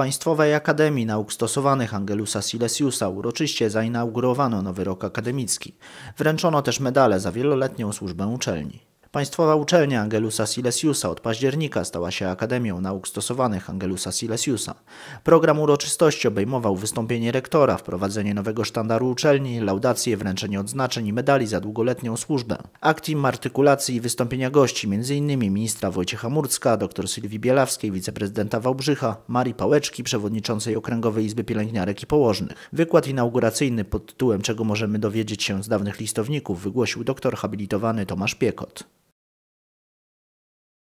Państwowej Akademii Nauk Stosowanych Angelusa Silesiusa uroczyście zainaugurowano nowy rok akademicki. Wręczono też medale za wieloletnią służbę uczelni. Państwowa uczelnia Angelusa Silesiusa od października stała się Akademią Nauk Stosowanych Angelusa Silesiusa. Program uroczystości obejmował wystąpienie rektora, wprowadzenie nowego sztandaru uczelni, laudacje, wręczenie odznaczeń i medali za długoletnią służbę. Aktim artykulacji i wystąpienia gości, m.in. ministra Wojciecha Murcka, dr Sylwii Bielawskiej, wiceprezydenta Wałbrzycha, Marii Pałeczki, przewodniczącej Okręgowej Izby Pielęgniarek i Położnych. Wykład inauguracyjny pod tytułem Czego możemy dowiedzieć się z dawnych listowników wygłosił doktor habilitowany Tomasz Piekot.